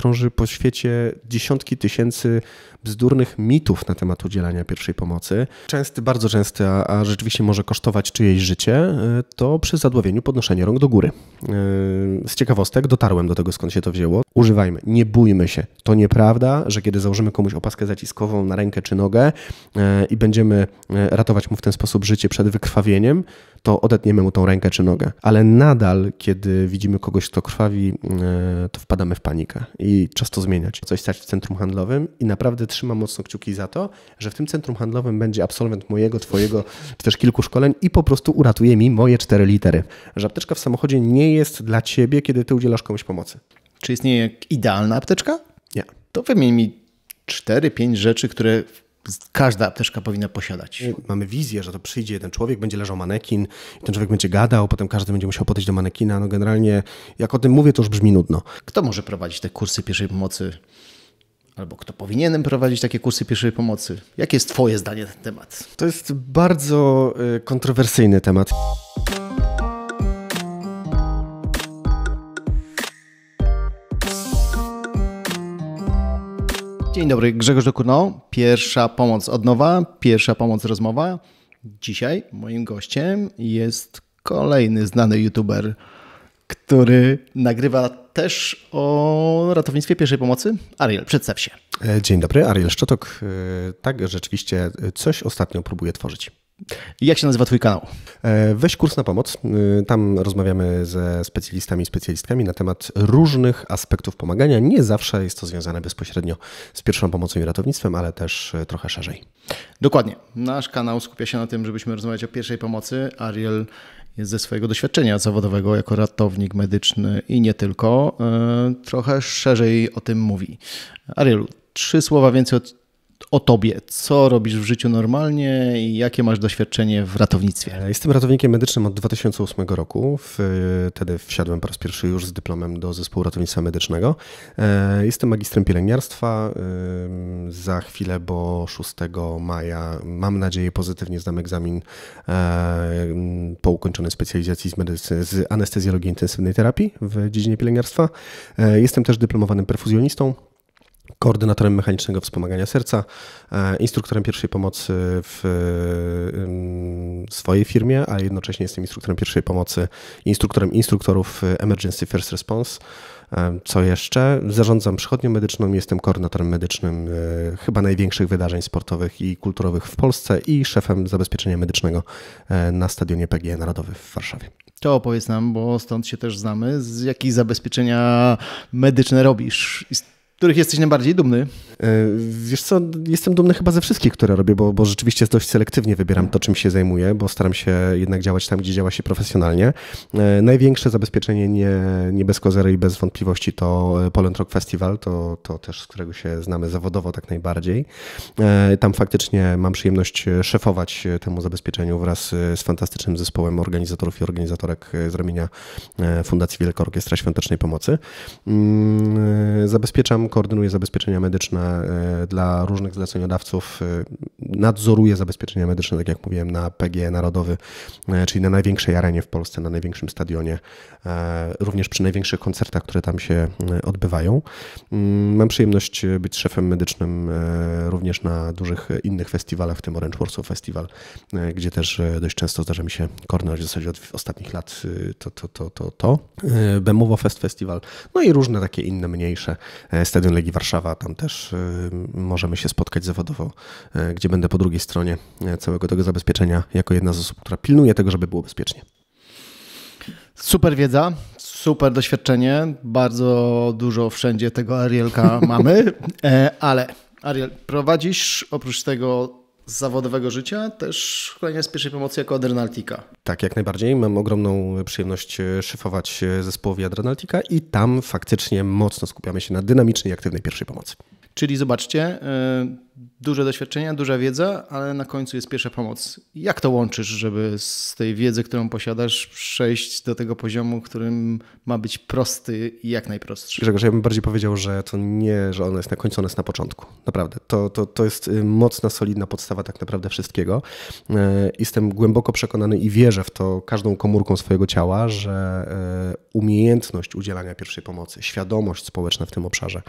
krąży po świecie dziesiątki tysięcy bzdurnych mitów na temat udzielania pierwszej pomocy. Częsty, bardzo częsty, a, rzeczywiście może kosztować czyjeś życie, e, to przy zadławieniu podnoszenie rąk do góry. E, z ciekawostek dotarłem do tego, skąd się to wzięło. Używajmy, nie bójmy się. To nieprawda, że kiedy założymy komuś opaskę zaciskową na rękę czy nogę e, i będziemy ratować mu w ten sposób życie przed wykrwawieniem, to odetniemy mu tą rękę czy nogę. Ale nadal, kiedy widzimy kogoś, kto krwawi, e, to wpadamy w panikę i czas to zmieniać. Coś stać w centrum handlowym i naprawdę trzymam mocno kciuki za to, że w tym centrum handlowym będzie absolwent mojego, twojego, czy też kilku szkoleń i po prostu uratuje mi moje cztery litery. Że apteczka w samochodzie nie jest dla ciebie, kiedy ty udzielasz komuś pomocy. Czy istnieje idealna apteczka? Nie. To wymień mi 4-5 rzeczy, które każda apteczka powinna posiadać. Y, mamy wizję, że to przyjdzie jeden człowiek, będzie leżał manekin, i ten człowiek będzie gadał, potem każdy będzie musiał podejść do manekina. No generalnie, jak o tym mówię, to już brzmi nudno. Kto może prowadzić te kursy pierwszej pomocy? Albo kto powinienem prowadzić takie kursy pierwszej pomocy? Jakie jest Twoje zdanie na ten temat? To jest bardzo y, kontrowersyjny temat. Dzień dobry, Grzegorz Dokuno, pierwsza pomoc od nowa, pierwsza pomoc rozmowa. Dzisiaj moim gościem jest kolejny znany youtuber, który nagrywa też o ratownictwie pierwszej pomocy. Ariel, przedstaw się. E, dzień dobry, Ariel Szczotok. E, tak, rzeczywiście e, coś ostatnio próbuję tworzyć. Jak się nazywa Twój kanał? E, weź kurs na pomoc. E, tam rozmawiamy ze specjalistami i specjalistkami na temat różnych aspektów pomagania. Nie zawsze jest to związane bezpośrednio z pierwszą pomocą i ratownictwem, ale też e, trochę szerzej. Dokładnie. Nasz kanał skupia się na tym, żebyśmy rozmawiać o pierwszej pomocy. Ariel jest ze swojego doświadczenia zawodowego jako ratownik medyczny i nie tylko, trochę szerzej o tym mówi. Arielu, trzy słowa więcej od o tobie. Co robisz w życiu normalnie i jakie masz doświadczenie w ratownictwie? E, jestem ratownikiem medycznym od 2008 roku. Wtedy wsiadłem po raz pierwszy już z dyplomem do zespołu ratownictwa medycznego. E, jestem magistrem pielęgniarstwa. E, za chwilę, bo 6 maja, mam nadzieję, pozytywnie zdam egzamin po ukończonej specjalizacji z, medycy- z anestezjologii intensywnej terapii w dziedzinie pielęgniarstwa. Jestem też dyplomowanym perfuzjonistą koordynatorem mechanicznego wspomagania serca, e, instruktorem pierwszej pomocy w e, mm, swojej firmie, a jednocześnie jestem instruktorem pierwszej pomocy, instruktorem instruktorów e, Emergency First Response. Co jeszcze? Zarządzam przychodnią medyczną, jestem koordynatorem medycznym chyba największych wydarzeń sportowych i kulturowych w Polsce i szefem zabezpieczenia medycznego na stadionie PGE Narodowy w Warszawie. To opowiedz nam, bo stąd się też znamy, z jakie zabezpieczenia medyczne robisz? których jesteś najbardziej dumny? E, wiesz co, jestem dumny chyba ze wszystkich, które robię, bo, bo rzeczywiście dość selektywnie wybieram to, czym się zajmuję, bo staram się jednak działać tam, gdzie działa się profesjonalnie. E, największe zabezpieczenie nie, nie bez kozery i bez wątpliwości to e, Poland Rock Festival, to, to też z którego się znamy zawodowo tak najbardziej. Tam faktycznie mam przyjemność szefować temu zabezpieczeniu wraz z fantastycznym zespołem organizatorów i organizatorek z ramienia Fundacji Wielka Orkiestra Świątecznej Pomocy. Mm, zabezpieczam koordynuje zabezpieczenia medyczne e, dla różnych zleceniodawców, e, nadzoruje zabezpieczenia medyczne, tak jak mówiłem, na PG Narodowy, e, czyli na największej arenie w Polsce, na największym stadionie, również przy największych koncertach, które tam się odbywają. Mm, mam przyjemność być szefem medycznym również na dużych innych festiwalach, w tym Orange Warsaw Festival, gdzie też dość często zdarza mi się koordynować w zasadzie od ostatnich lat to, to, to, to, to. Bemowo Fest Festival, no i różne takie inne mniejsze stadiony Stadion Legii Warszawa. Tam też y, możemy się spotkać zawodowo, y, gdzie będę po drugiej stronie y, całego tego zabezpieczenia, jako jedna z osób, która pilnuje tego, żeby było bezpiecznie. Super wiedza, super doświadczenie. Bardzo dużo wszędzie tego Arielka mamy, e, ale Ariel, prowadzisz oprócz tego z zawodowego życia, też szkolenia z pierwszej pomocy jako adrenaltika. Tak, jak najbardziej. Mam ogromną przyjemność e, szefować e, zespołowi adrenaltika i tam faktycznie mocno skupiamy się na dynamicznej aktywnej pierwszej pomocy. Czyli zobaczcie, e, duże doświadczenia, duża wiedza, ale na końcu jest pierwsza pomoc. Jak to łączysz, żeby z tej wiedzy, którą posiadasz, przejść do tego poziomu, którym ma być prosty i jak najprostszy? Grzegorz, ja bym bardziej powiedział, że to nie, że ona jest na końcu, ona jest na początku. Naprawdę. To, to, to jest y, mocna, solidna podstawa tak naprawdę wszystkiego. Y, jestem głęboko przekonany i wierzę w to każdą komórką swojego ciała, że y, umiejętność udzielania pierwszej pomocy, świadomość społeczna w tym obszarze,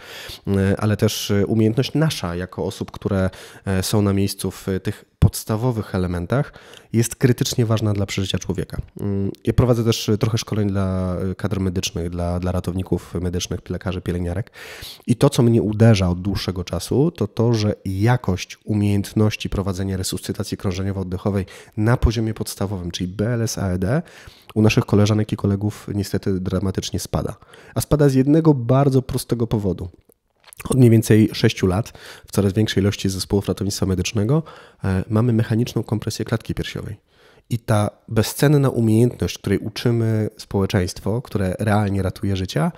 ale też umiejętność nasza jako osób, które e, są na miejscu w tych podstawowych elementach, jest krytycznie ważna dla przeżycia człowieka. Mm, ja prowadzę też trochę szkoleń dla e, kadr medycznych, dla, dla ratowników medycznych, lekarzy, pielęgniarek. I to, co mnie uderza od dłuższego czasu, to to, że jakość umiejętności prowadzenia resuscytacji krążeniowo-oddechowej na poziomie podstawowym, czyli BLS-AED, u naszych koleżanek i kolegów niestety dramatycznie spada. A spada z jednego bardzo prostego powodu od mniej więcej 6 lat w coraz większej ilości zespołów ratownictwa medycznego e, mamy mechaniczną kompresję klatki piersiowej. I ta bezcenna umiejętność, której uczymy społeczeństwo, które realnie ratuje życia,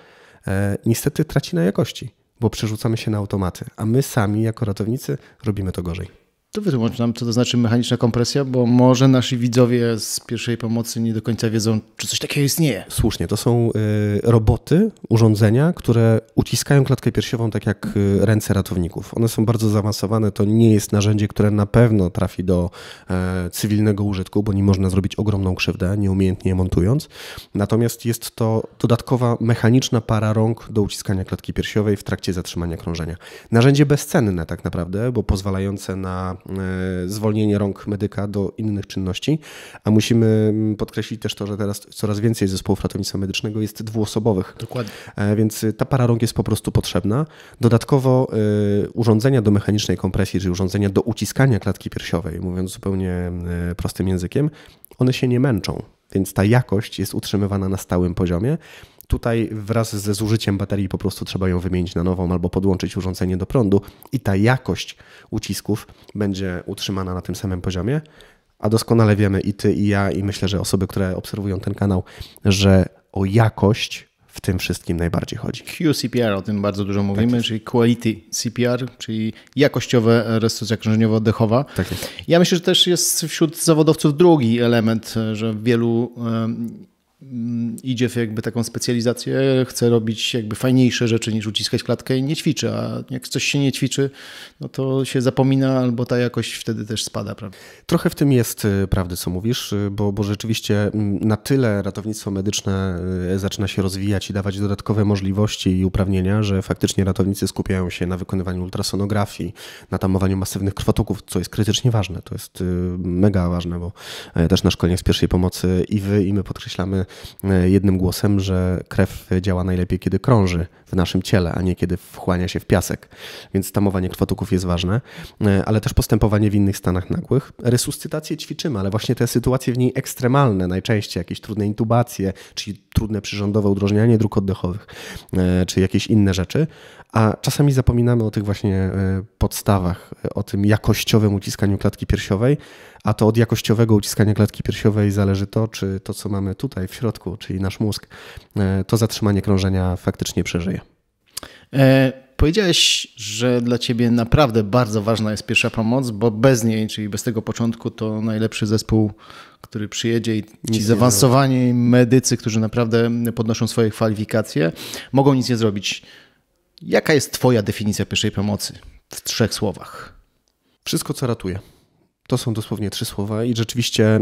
e, niestety traci na jakości, bo przerzucamy się na automaty, a my sami jako ratownicy robimy to gorzej to wytłumacz nam, co to znaczy mechaniczna kompresja, bo może nasi widzowie z pierwszej pomocy nie do końca wiedzą, czy coś takiego istnieje. Słusznie, to są y, roboty, urządzenia, które uciskają klatkę piersiową tak jak y, ręce ratowników. One są bardzo zaawansowane, to nie jest narzędzie, które na pewno trafi do e, cywilnego użytku, bo nie można zrobić ogromną krzywdę, nieumiejętnie montując. Natomiast jest to dodatkowa mechaniczna para rąk do uciskania klatki piersiowej w trakcie zatrzymania krążenia. Narzędzie bezcenne tak naprawdę, bo pozwalające na E, zwolnienie rąk medyka do innych czynności, a musimy mm, podkreślić też to, że teraz coraz więcej zespołów ratownictwa medycznego jest dwuosobowych. Dokładnie. E, więc y, ta para rąk jest po prostu potrzebna. Dodatkowo y, urządzenia do mechanicznej kompresji, czy urządzenia do uciskania klatki piersiowej, mówiąc zupełnie e, prostym językiem, one się nie męczą, więc ta jakość jest utrzymywana na stałym poziomie. Tutaj wraz ze zużyciem baterii po prostu trzeba ją wymienić na nową albo podłączyć urządzenie do prądu i ta jakość ucisków będzie utrzymana na tym samym poziomie. A doskonale wiemy i ty, i ja, i myślę, że osoby, które obserwują ten kanał, że o jakość w tym wszystkim najbardziej chodzi. QCPR, o tym bardzo dużo tak mówimy, tak czyli Quality CPR, czyli jakościowe restytucja krążeniowo-oddechowa. Tak Ja myślę, że też jest wśród zawodowców drugi element, że wielu Mm, idzie w jakby taką specjalizację, chce robić jakby fajniejsze rzeczy niż uciskać klatkę i nie ćwiczy, a jak coś się nie ćwiczy, no to się zapomina albo ta jakość wtedy też spada. Prawda? Trochę w tym jest y, prawdy, co mówisz, y, bo, bo rzeczywiście mm, na tyle ratownictwo medyczne y, zaczyna się rozwijać i dawać dodatkowe możliwości i uprawnienia, że faktycznie ratownicy skupiają się na wykonywaniu ultrasonografii, na tamowaniu masywnych krwotoków, co jest krytycznie ważne. To jest mega ważne, bo e, też na szkoleniach z pierwszej pomocy i wy, i my podkreślamy E, jednym głosem, że krew działa najlepiej, kiedy krąży, w naszym ciele, a nie kiedy wchłania się w piasek. Więc tamowanie krwotoków jest ważne, e, ale też postępowanie w innych stanach nagłych. Resuscytację ćwiczymy, ale właśnie te sytuacje w niej ekstremalne, najczęściej jakieś trudne intubacje, czyli trudne przyrządowe udrożnianie dróg oddechowych, e, czy jakieś inne rzeczy, a czasami zapominamy o tych właśnie e, podstawach, o tym jakościowym uciskaniu klatki piersiowej, a to od jakościowego uciskania klatki piersiowej zależy to, czy to, co mamy tutaj w środku, czyli nasz mózg, to zatrzymanie krążenia faktycznie przeżyje. E, powiedziałeś, że dla ciebie naprawdę bardzo ważna jest pierwsza pomoc, bo bez niej, czyli bez tego początku, to najlepszy zespół, który przyjedzie i ci nic zaawansowani medycy, którzy naprawdę podnoszą swoje kwalifikacje, mogą nic nie zrobić. Jaka jest Twoja definicja pierwszej pomocy w trzech słowach? Wszystko, co ratuje. To są dosłownie trzy słowa i rzeczywiście e,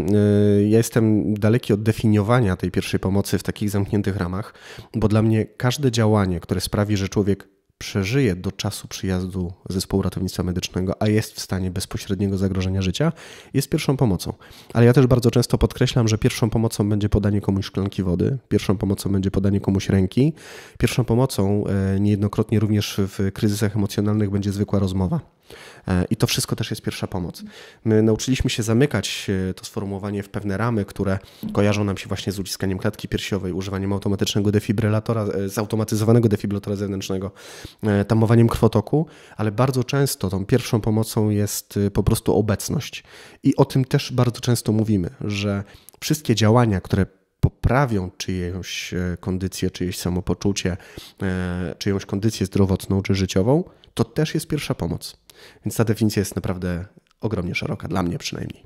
ja jestem daleki od definiowania tej pierwszej pomocy w takich zamkniętych ramach, bo dla mnie każde działanie, które sprawi, że człowiek przeżyje do czasu przyjazdu zespołu ratownictwa medycznego, a jest w stanie bezpośredniego zagrożenia życia, jest pierwszą pomocą. Ale ja też bardzo często podkreślam, że pierwszą pomocą będzie podanie komuś szklanki wody, pierwszą pomocą będzie podanie komuś ręki, pierwszą pomocą e, niejednokrotnie również w kryzysach emocjonalnych będzie zwykła rozmowa. E, I to wszystko też jest pierwsza pomoc. My nauczyliśmy się zamykać e, to sformułowanie w pewne ramy, które kojarzą nam się właśnie z uciskaniem klatki piersiowej, używaniem automatycznego defibrylatora, e, zautomatyzowanego defibrylatora zewnętrznego, tamowaniem krwotoku, ale bardzo często tą pierwszą pomocą jest po prostu obecność. I o tym też bardzo często mówimy, że wszystkie działania, które poprawią czyjąś kondycję, czyjeś samopoczucie, czyjąś kondycję zdrowotną czy życiową, to też jest pierwsza pomoc. Więc ta definicja jest naprawdę ogromnie szeroka, dla mnie przynajmniej.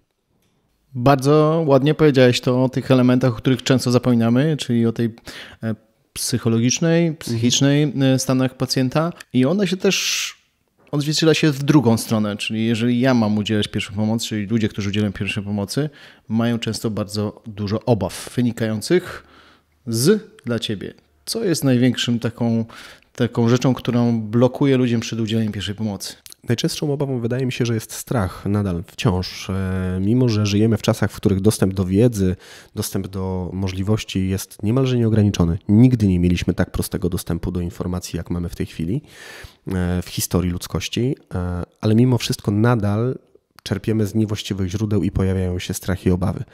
Bardzo ładnie powiedziałeś to o tych elementach, o których często zapominamy, czyli o tej e, psychologicznej, mhm. psychicznej mhm. stanach pacjenta i ona się też odzwierciedla się w drugą stronę, czyli jeżeli ja mam udzielać pierwszej pomocy, czyli ludzie, którzy udzielają pierwszej pomocy, mają często bardzo dużo obaw wynikających z dla ciebie. Co jest największym taką taką rzeczą, którą blokuje ludziom przed udzieleniem pierwszej pomocy? Najczęstszą obawą wydaje mi się, że jest strach nadal wciąż. E, mimo, że żyjemy w czasach, w których dostęp do wiedzy, dostęp do możliwości jest niemalże nieograniczony. Nigdy nie mieliśmy tak prostego dostępu do informacji, jak mamy w tej chwili e, w historii ludzkości, e, ale mimo wszystko nadal czerpiemy z niewłaściwych źródeł i pojawiają się strachy i obawy.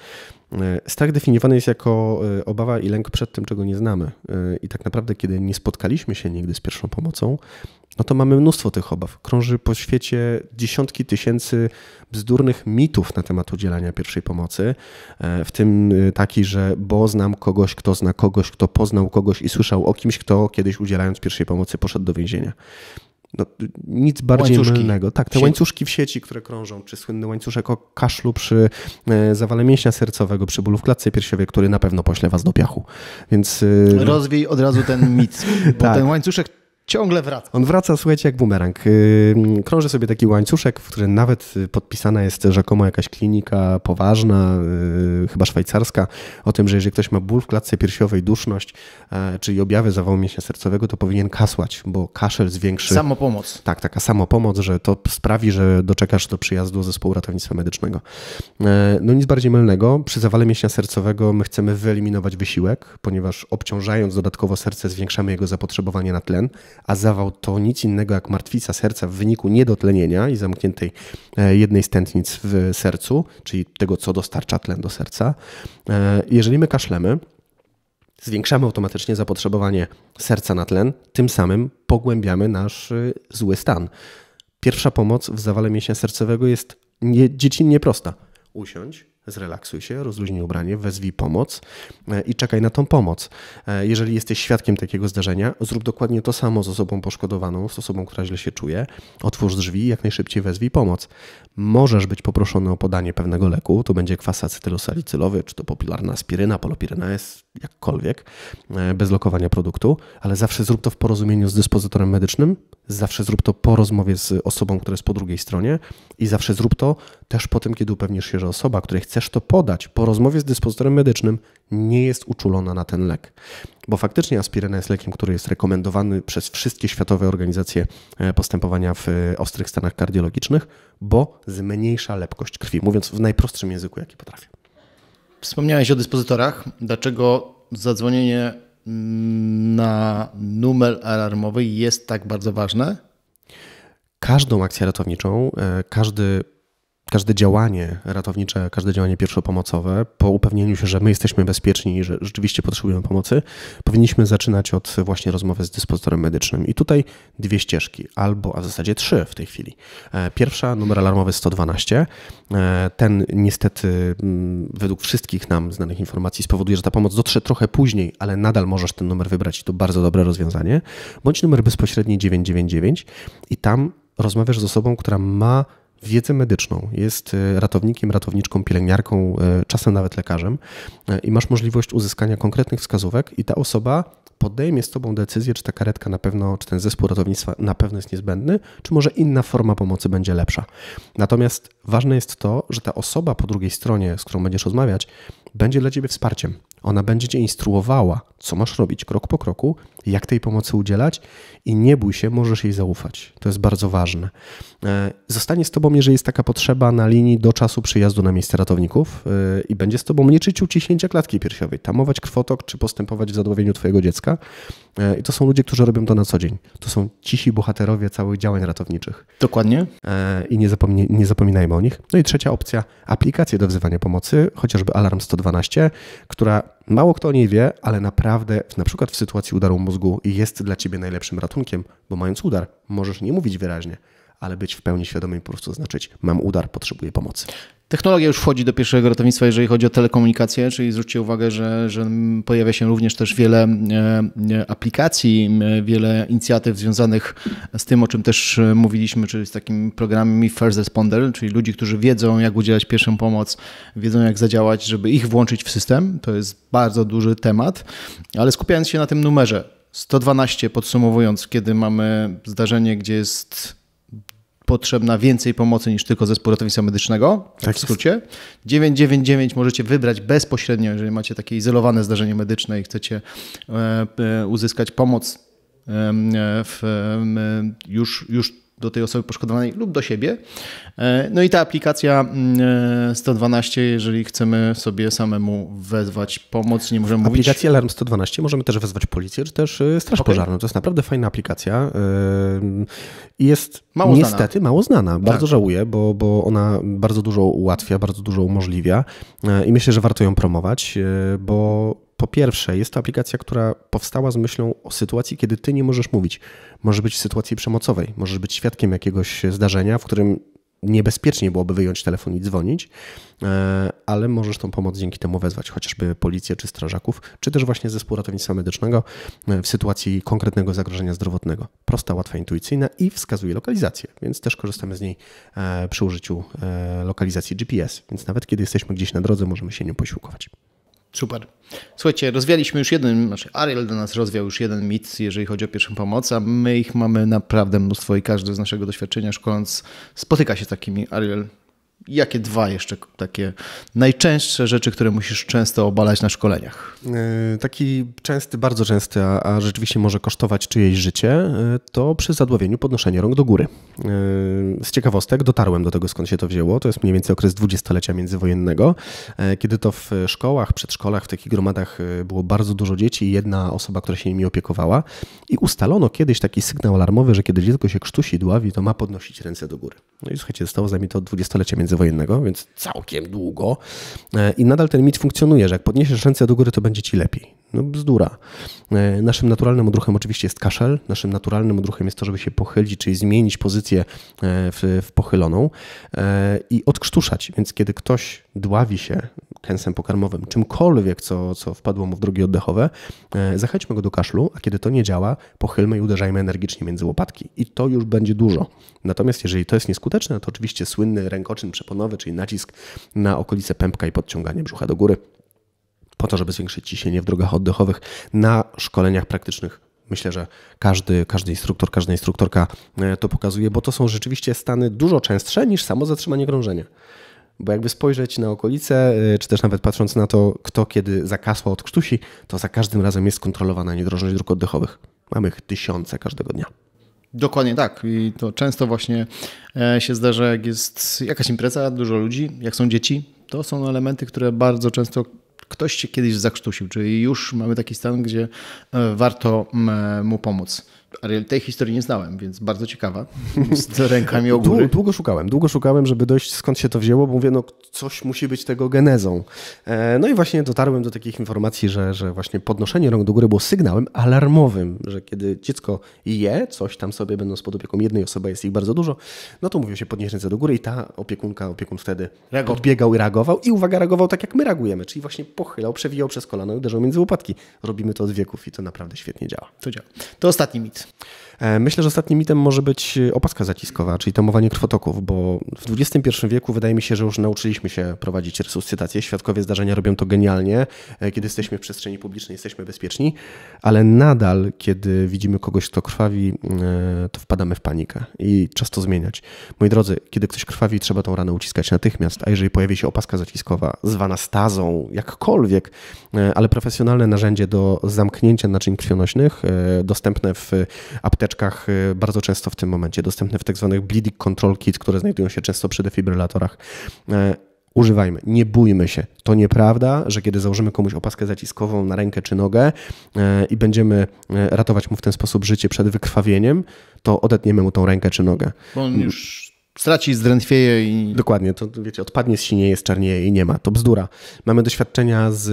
E, strach definiowany jest jako e, obawa i lęk przed tym, czego nie znamy. E, I tak naprawdę, kiedy nie spotkaliśmy się nigdy z pierwszą pomocą, no to mamy mnóstwo tych obaw. Krąży po świecie dziesiątki tysięcy bzdurnych mitów na temat udzielania pierwszej pomocy, w tym taki, że bo znam kogoś, kto zna kogoś, kto poznał kogoś i słyszał o kimś, kto kiedyś udzielając pierwszej pomocy poszedł do więzienia. No, nic bardziej łańcuszki. mylnego. Tak, te łańcuszki w sieci, które krążą, czy słynny łańcuszek o kaszlu przy e, zawale mięśnia sercowego, przy bólu w klatce piersiowej, który na pewno pośle was do piachu. Więc... E, Rozwij od razu ten mit, bo tak. ten łańcuszek Ciągle wraca. On wraca, słuchajcie, jak bumerang. Y, krąży sobie taki łańcuszek, w którym nawet y, podpisana jest rzekomo jakaś klinika poważna, y, chyba szwajcarska, o tym, że jeżeli ktoś ma ból w klatce piersiowej, duszność, e, czyli objawy zawału mięśnia sercowego, to powinien kasłać, bo kaszel zwiększy... Samopomoc. Tak, taka samopomoc, że to sprawi, że doczekasz do przyjazdu zespołu ratownictwa medycznego. E, no nic bardziej mylnego. Przy zawale mięśnia sercowego my chcemy wyeliminować wysiłek, ponieważ obciążając dodatkowo serce zwiększamy jego zapotrzebowanie na tlen a zawał to nic innego jak martwica serca w wyniku niedotlenienia i zamkniętej e, jednej z tętnic w sercu, czyli tego, co dostarcza tlen do serca. E, jeżeli my kaszlemy, zwiększamy automatycznie zapotrzebowanie serca na tlen, tym samym pogłębiamy nasz y, zły stan. Pierwsza pomoc w zawale mięśnia sercowego jest nie, dziecinnie prosta. Usiądź, Zrelaksuj się, rozluźnij ubranie, wezwij pomoc e, i czekaj na tą pomoc. E, jeżeli jesteś świadkiem takiego zdarzenia, zrób dokładnie to samo z osobą poszkodowaną, z osobą, która źle się czuje. Otwórz drzwi i jak najszybciej wezwij pomoc. Możesz być poproszony o podanie pewnego leku, to będzie kwas acetylosalicylowy, czy to popularna aspiryna, polopiryna jest jakkolwiek, e, bez lokowania produktu, ale zawsze zrób to w porozumieniu z dyspozytorem medycznym, zawsze zrób to po rozmowie z osobą, która jest po drugiej stronie i zawsze zrób to też po tym, kiedy upewnisz się, że osoba, której chce chcesz to podać po rozmowie z dyspozytorem medycznym, nie jest uczulona na ten lek. Bo faktycznie aspiryna jest lekiem, który jest rekomendowany przez wszystkie światowe organizacje e, postępowania w e, ostrych stanach kardiologicznych, bo zmniejsza lepkość krwi, mówiąc w najprostszym języku, jaki potrafię. Wspomniałeś o dyspozytorach. Dlaczego zadzwonienie mm, na numer alarmowy jest tak bardzo ważne? Każdą akcję ratowniczą, e, każdy każde działanie ratownicze, każde działanie pierwszopomocowe, po upewnieniu się, że my jesteśmy bezpieczni i że rzeczywiście potrzebujemy pomocy, powinniśmy zaczynać od właśnie rozmowy z dyspozytorem medycznym. I tutaj dwie ścieżki, albo, a w zasadzie trzy w tej chwili. E, pierwsza, numer alarmowy 112. E, ten niestety, mm, według wszystkich nam znanych informacji, spowoduje, że ta pomoc dotrze trochę później, ale nadal możesz ten numer wybrać i to bardzo dobre rozwiązanie. Bądź numer bezpośredni 999 i tam rozmawiasz z osobą, która ma wiedzę medyczną, jest e, ratownikiem, ratowniczką, pielęgniarką, e, czasem nawet lekarzem e, i masz możliwość uzyskania konkretnych wskazówek i ta osoba podejmie z tobą decyzję, czy ta karetka na pewno, czy ten zespół ratownictwa na pewno jest niezbędny, czy może inna forma pomocy będzie lepsza. Natomiast ważne jest to, że ta osoba po drugiej stronie, z którą będziesz rozmawiać, będzie dla ciebie wsparciem. Ona będzie cię instruowała, co masz robić krok po kroku, jak tej pomocy udzielać i nie bój się, możesz jej zaufać. To jest bardzo ważne. E, zostanie z Tobą, jeżeli jest taka potrzeba, na linii do czasu przyjazdu na miejsce ratowników e, i będzie z Tobą liczyć uciśnięcia klatki piersiowej, tamować krwotok czy postępować w zadowoleniu Twojego dziecka. E, I to są ludzie, którzy robią to na co dzień. To są cisi bohaterowie całych działań ratowniczych. Dokładnie. I nie, zapomnij, nie zapominajmy o nich. No i trzecia opcja, aplikacje do wzywania pomocy, chociażby Alarm 112, która Mało kto o niej wie, ale naprawdę, na przykład w sytuacji udaru mózgu, jest dla ciebie najlepszym ratunkiem, bo mając udar, możesz nie mówić wyraźnie, ale być w pełni świadomy i po prostu znaczyć: Mam udar, potrzebuję pomocy. Technologia już wchodzi do pierwszego ratownictwa, jeżeli chodzi o telekomunikację, czyli zwróćcie uwagę, że, że pojawia się również też wiele e, e, aplikacji, wiele inicjatyw związanych z tym, o czym też e, mówiliśmy, czyli z takim programem First Responder, czyli ludzi, którzy wiedzą, jak udzielać pierwszą pomoc, wiedzą, jak zadziałać, żeby ich włączyć w system. To jest bardzo duży temat, ale skupiając się na tym numerze, 112 podsumowując, kiedy mamy zdarzenie, gdzie jest potrzebna więcej pomocy niż tylko zespół ratownictwa medycznego, tak w skrócie. Jest. 999 możecie wybrać bezpośrednio, jeżeli macie takie izolowane zdarzenie medyczne i chcecie e, e, uzyskać pomoc e, w, już, już do tej osoby poszkodowanej lub do siebie. E, no i ta aplikacja 112, mm, e, jeżeli chcemy sobie samemu wezwać pomoc, nie możemy mówić. Aplikacja Alarm 112 możemy też wezwać policję, czy też e, straż okay. pożarną. To jest naprawdę fajna aplikacja. Jest mało niestety znana. mało znana. Tak. Bardzo tak. żałuję, bo, bo ona bardzo dużo ułatwia, bardzo dużo umożliwia i myślę, że warto ją promować, bo po pierwsze, jest to aplikacja, która powstała z myślą o sytuacji, kiedy ty nie możesz mówić. Może być w sytuacji przemocowej, możesz być świadkiem jakiegoś zdarzenia, w którym niebezpiecznie byłoby wyjąć telefon i dzwonić, e, ale możesz tą pomoc dzięki temu wezwać, chociażby policję czy strażaków, czy też właśnie zespół ratownictwa medycznego e, w sytuacji konkretnego zagrożenia zdrowotnego. Prosta, łatwa, intuicyjna i wskazuje lokalizację, więc też korzystamy z niej e, przy użyciu lokalizacji GPS, więc nawet kiedy jesteśmy gdzieś na drodze, możemy się nią posiłkować. Super. Słuchajcie, rozwialiśmy już jeden, znaczy Ariel do nas rozwiał już jeden mit, jeżeli chodzi o pierwszą pomoc, a my ich mamy naprawdę mnóstwo i każdy z naszego doświadczenia szkoląc spotyka się z takimi. Ariel, Jakie dwa jeszcze takie najczęstsze rzeczy, które musisz często obalać na szkoleniach? E, taki częsty, bardzo częsty, a, a rzeczywiście może kosztować czyjeś życie, e, to przy zadławieniu podnoszenie rąk do góry. E, z ciekawostek dotarłem do tego, skąd się to wzięło. To jest mniej więcej okres dwudziestolecia międzywojennego, kiedy to w szkołach, przedszkolach, w takich gromadach było bardzo dużo dzieci i jedna osoba, która się nimi opiekowała. I ustalono kiedyś taki sygnał alarmowy, że kiedy dziecko się krztusi dławi, to ma podnosić ręce do góry. No i słuchajcie, zostało z nami to dwudziestolecie międzywojennego, więc całkiem długo. E, I nadal ten mit funkcjonuje, że jak podniesiesz ręce do góry, to będzie ci lepiej. No bzdura. E, naszym naturalnym odruchem oczywiście jest kaszel, naszym naturalnym odruchem jest to, żeby się pochylić, czyli zmienić pozycję e, w, w pochyloną e, i odkrztuszać. Więc kiedy ktoś dławi się kęsem pokarmowym, czymkolwiek, co, co wpadło mu w drogi oddechowe, zachęćmy go do kaszlu, a kiedy to nie działa, pochylmy i uderzajmy energicznie między łopatki. I to już będzie dużo. Natomiast jeżeli to jest nieskuteczne, to oczywiście słynny rękoczyn przeponowy, czyli nacisk na okolice pępka i podciąganie brzucha do góry po to, żeby zwiększyć ciśnienie w drogach oddechowych na szkoleniach praktycznych. Myślę, że każdy, każdy instruktor, każda instruktorka e, to pokazuje, bo to są rzeczywiście stany dużo częstsze niż samo zatrzymanie krążenia bo jakby spojrzeć na okolice, e, czy też nawet patrząc na to, kto kiedy zakasła od krztusi, to za każdym razem jest kontrolowana niedrożność dróg oddechowych. Mamy ich tysiące każdego dnia. Dokładnie tak. I to często właśnie e, się zdarza, jak jest jakaś impreza, dużo ludzi, jak są dzieci. To są elementy, które bardzo często ktoś cię kiedyś zakrztusił, czyli już mamy taki stan, gdzie e, warto e, mu pomóc ale tej historii nie znałem, więc bardzo ciekawa. Z rękami ogólnie. Długo, długo szukałem, długo szukałem, żeby dojść skąd się to wzięło, bo mówię, no coś musi być tego genezą. E, no i właśnie dotarłem do takich informacji, że, że właśnie podnoszenie rąk do góry było sygnałem alarmowym, że kiedy dziecko je coś tam sobie, będą pod opieką jednej osoby, jest ich bardzo dużo, no to mówię się podnieść ręce do góry i ta opiekunka, opiekun wtedy Reagował. i reagował i uwaga, reagował tak jak my reagujemy, czyli właśnie pochylał, przewijał przez kolano i uderzał między łopatki. Robimy to od wieków i to naprawdę świetnie działa. To działa. To ostatni mit. Thanks. E, myślę, że ostatnim mitem może być e, opaska zaciskowa, czyli tamowanie krwotoków, bo w XXI wieku wydaje mi się, że już nauczyliśmy się prowadzić resuscytację. Świadkowie zdarzenia robią to genialnie. E, kiedy jesteśmy w przestrzeni publicznej, jesteśmy bezpieczni, ale nadal, kiedy widzimy kogoś, kto krwawi, to wpadamy w panikę i czas to zmieniać. Moi drodzy, kiedy ktoś krwawi, trzeba tą ranę uciskać natychmiast, a jeżeli pojawi się opaska zaciskowa, zwana stazą, jakkolwiek, ale profesjonalne narzędzie do zamknięcia naczyń krwionośnych, dostępne w apteczce. Y, bardzo często w tym momencie, dostępne w tak zwanych bleeding control kit, które znajdują się często przy defibrylatorach. E, używajmy, nie bójmy się. To nieprawda, że kiedy założymy komuś opaskę zaciskową na rękę czy nogę e, i będziemy e, ratować mu w ten sposób życie przed wykrwawieniem, to odetniemy mu tą rękę czy nogę. on już straci, zdrętwieje i... Dokładnie, to wiecie, odpadnie z sinie, jest czarnieje i nie ma, to bzdura. Mamy doświadczenia z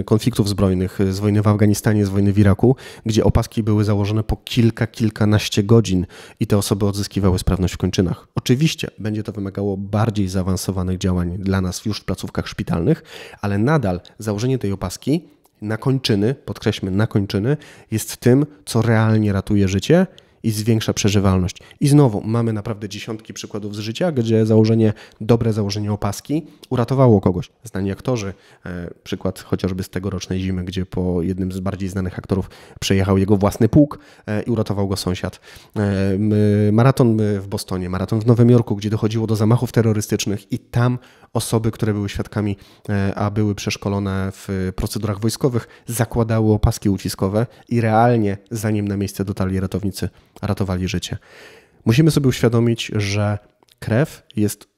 y, konfliktów zbrojnych, y, z wojny w Afganistanie, z wojny w Iraku, gdzie opaski były założone po kilka, kilkanaście godzin i te osoby odzyskiwały sprawność w kończynach. Oczywiście będzie to wymagało bardziej zaawansowanych działań dla nas już w placówkach szpitalnych, ale nadal założenie tej opaski na kończyny, podkreślmy, na kończyny, jest tym, co realnie ratuje życie i zwiększa przeżywalność. I znowu mamy naprawdę dziesiątki przykładów z życia, gdzie założenie, dobre założenie opaski uratowało kogoś. Znani aktorzy, e, przykład chociażby z tegorocznej zimy, gdzie po jednym z bardziej znanych aktorów przejechał jego własny pług e, i uratował go sąsiad. E, maraton w Bostonie, maraton w Nowym Jorku, gdzie dochodziło do zamachów terrorystycznych i tam osoby, które były świadkami, e, a były przeszkolone w procedurach wojskowych, zakładały opaski uciskowe i realnie, zanim na miejsce dotarli ratownicy, ratowali życie. Musimy sobie uświadomić, że krew jest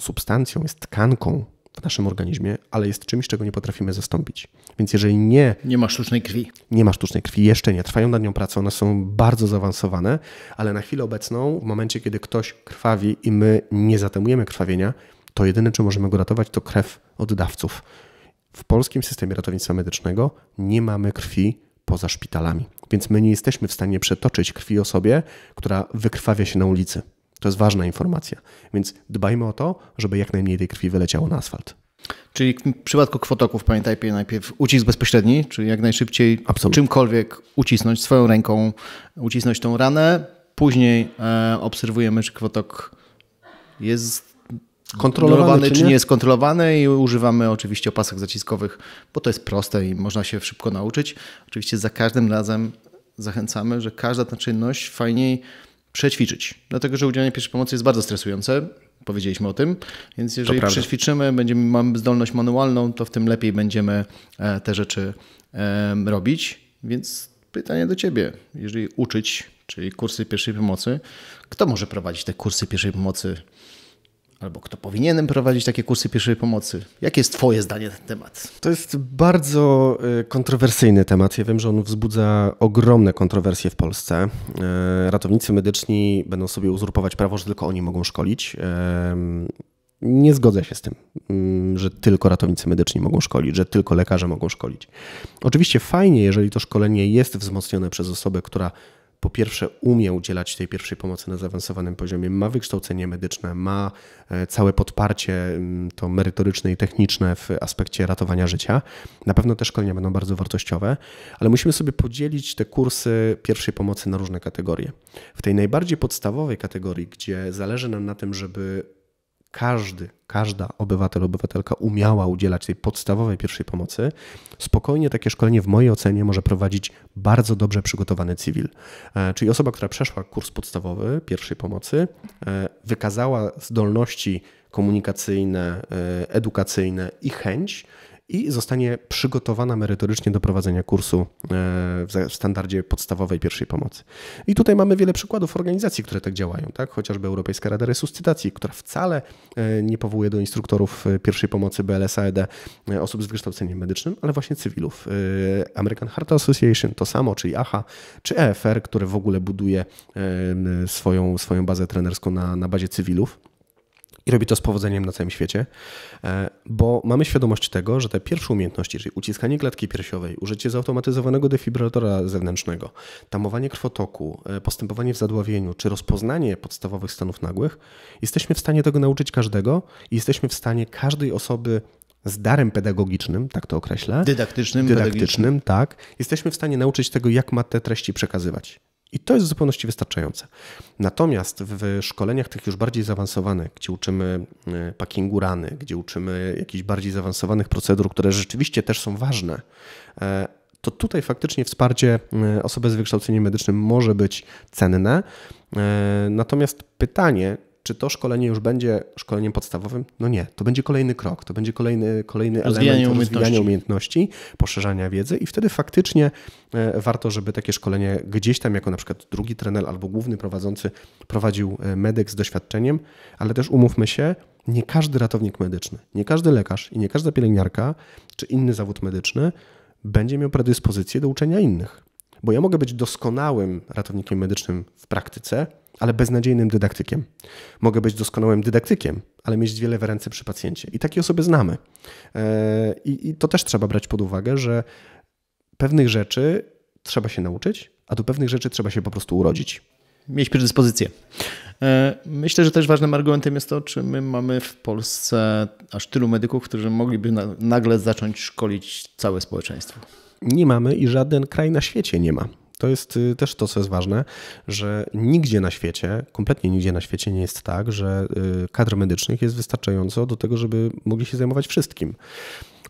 substancją, jest tkanką w naszym organizmie, ale jest czymś, czego nie potrafimy zastąpić. Więc jeżeli nie. Nie ma sztucznej krwi. Nie ma sztucznej krwi, jeszcze nie. Trwają nad nią prace, one są bardzo zaawansowane, ale na chwilę obecną, w momencie, kiedy ktoś krwawi i my nie zatemujemy krwawienia, to jedyne, czy możemy go ratować, to krew oddawców. W polskim systemie ratownictwa medycznego nie mamy krwi poza szpitalami, więc my nie jesteśmy w stanie przetoczyć krwi osobie, która wykrwawia się na ulicy. To jest ważna informacja, więc dbajmy o to, żeby jak najmniej tej krwi wyleciało na asfalt. Czyli w przypadku kwotoków pamiętaj najpierw ucisk bezpośredni, czyli jak najszybciej Absolutnie. czymkolwiek ucisnąć swoją ręką, ucisnąć tą ranę. Później e, obserwujemy, czy kwotok jest kontrolowany czy, czy nie? jest kontrolowane i używamy oczywiście opasek zaciskowych, bo to jest proste i można się szybko nauczyć. Oczywiście za każdym razem zachęcamy, że każda ta czynność fajniej przećwiczyć, dlatego że udzielanie pierwszej pomocy jest bardzo stresujące. Powiedzieliśmy o tym, więc jeżeli przećwiczymy, będziemy, mamy zdolność manualną, to w tym lepiej będziemy e, te rzeczy robić. Więc pytanie do Ciebie, jeżeli uczyć, czyli kursy pierwszej pomocy, kto może prowadzić te kursy pierwszej pomocy albo kto powinienem prowadzić takie kursy pierwszej pomocy? Jakie jest Twoje zdanie na ten temat? To jest bardzo y, kontrowersyjny temat. Ja wiem, że on wzbudza ogromne kontrowersje w Polsce. Y, ratownicy medyczni będą sobie uzurpować prawo, że tylko oni mogą szkolić. Y, nie zgodzę się z tym, mm, że tylko ratownicy medyczni mogą szkolić, że tylko lekarze mogą szkolić. Oczywiście fajnie, jeżeli to szkolenie jest wzmocnione przez osobę, która po pierwsze umie udzielać tej pierwszej pomocy na zaawansowanym poziomie, ma wykształcenie medyczne, ma e, całe podparcie to merytoryczne i techniczne w aspekcie ratowania życia. Na pewno te szkolenia będą bardzo wartościowe, ale musimy sobie podzielić te kursy pierwszej pomocy na różne kategorie. W tej najbardziej podstawowej kategorii, gdzie zależy nam na tym, żeby każdy, każda obywatel, obywatelka umiała udzielać tej podstawowej pierwszej pomocy, spokojnie takie szkolenie w mojej ocenie może prowadzić bardzo dobrze przygotowany cywil. E, czyli osoba, która przeszła kurs podstawowy pierwszej pomocy, e, wykazała zdolności komunikacyjne, e, edukacyjne i chęć i zostanie przygotowana merytorycznie do prowadzenia kursu e, w standardzie podstawowej pierwszej pomocy. I tutaj mamy wiele przykładów organizacji, które tak działają, tak? chociażby Europejska Rada Resuscytacji, która wcale e, nie powołuje do instruktorów e, pierwszej pomocy BLS-AED osób z wykształceniem medycznym, ale właśnie cywilów. American Heart Association to samo, czyli AHA, czy EFR, które w ogóle buduje swoją, swoją bazę trenerską na, na bazie cywilów. I robi to z powodzeniem na całym świecie, e, bo mamy świadomość tego, że te pierwsze umiejętności, czyli uciskanie klatki piersiowej, użycie zautomatyzowanego defibrylatora zewnętrznego, tamowanie krwotoku, e, postępowanie w zadławieniu czy rozpoznanie podstawowych stanów nagłych, jesteśmy w stanie tego nauczyć każdego i jesteśmy w stanie każdej osoby z darem pedagogicznym, tak to określę. Dydaktycznym, dydaktycznym, tak. Jesteśmy w stanie nauczyć tego, jak ma te treści przekazywać. I to jest w zupełności wystarczające. Natomiast w szkoleniach tych już bardziej zaawansowanych, gdzie uczymy e, packingu rany, gdzie uczymy jakichś bardziej zaawansowanych procedur, które rzeczywiście też są ważne, e, to tutaj faktycznie wsparcie e, osoby z wykształceniem medycznym może być cenne. Natomiast pytanie, czy to szkolenie już będzie szkoleniem podstawowym? No nie, to będzie kolejny krok, to będzie kolejny, kolejny rozwijanie element umiejętności. rozwijania umiejętności, poszerzania wiedzy i wtedy faktycznie e, warto, żeby takie szkolenie gdzieś tam jako na przykład drugi trener albo główny prowadzący prowadził e, medyk z doświadczeniem, ale też umówmy się, nie każdy ratownik medyczny, nie każdy lekarz i nie każda pielęgniarka czy inny zawód medyczny będzie miał predyspozycję do uczenia innych. Bo ja mogę być doskonałym ratownikiem medycznym w praktyce, ale beznadziejnym dydaktykiem. Mogę być doskonałym dydaktykiem, ale mieć wiele w ręce przy pacjencie. I takie osoby znamy. E, I, I to też trzeba brać pod uwagę, że pewnych rzeczy trzeba się nauczyć, a do pewnych rzeczy trzeba się po prostu urodzić. Mieć predyspozycję. E, myślę, że też ważnym argumentem jest to, czy my mamy w Polsce aż tylu medyków, którzy mogliby nagle zacząć szkolić całe społeczeństwo nie mamy i żaden kraj na świecie nie ma. To jest y, też to, co jest ważne, że nigdzie na świecie, kompletnie nigdzie na świecie nie jest tak, że y, kadr medycznych jest wystarczająco do tego, żeby mogli się zajmować wszystkim.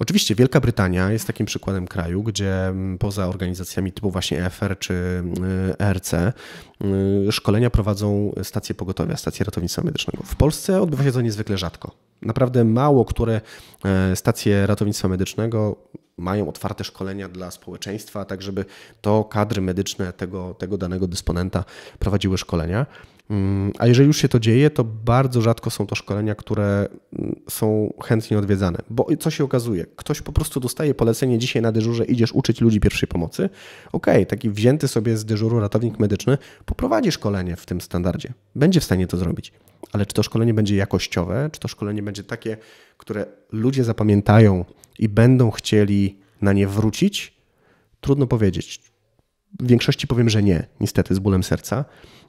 Oczywiście Wielka Brytania jest takim przykładem kraju, gdzie poza organizacjami typu właśnie EFR czy y, ERC szkolenia prowadzą stacje pogotowia, stacje ratownictwa medycznego. W Polsce odbywa się to niezwykle rzadko. Naprawdę mało które e, stacje ratownictwa medycznego mają otwarte szkolenia dla społeczeństwa, tak żeby to kadry medyczne tego, tego danego dysponenta prowadziły szkolenia. Mm, a jeżeli już się to dzieje, to bardzo rzadko są to szkolenia, które mm, są chętnie odwiedzane. Bo co się okazuje? Ktoś po prostu dostaje polecenie dzisiaj na dyżurze, idziesz uczyć ludzi pierwszej pomocy. Okej, okay, taki wzięty sobie z dyżuru ratownik medyczny poprowadzi szkolenie w tym standardzie. Będzie w stanie to zrobić. Ale czy to szkolenie będzie jakościowe, czy to szkolenie będzie takie, które ludzie zapamiętają i będą chcieli na nie wrócić? Trudno powiedzieć. W większości powiem, że nie, niestety, z bólem serca,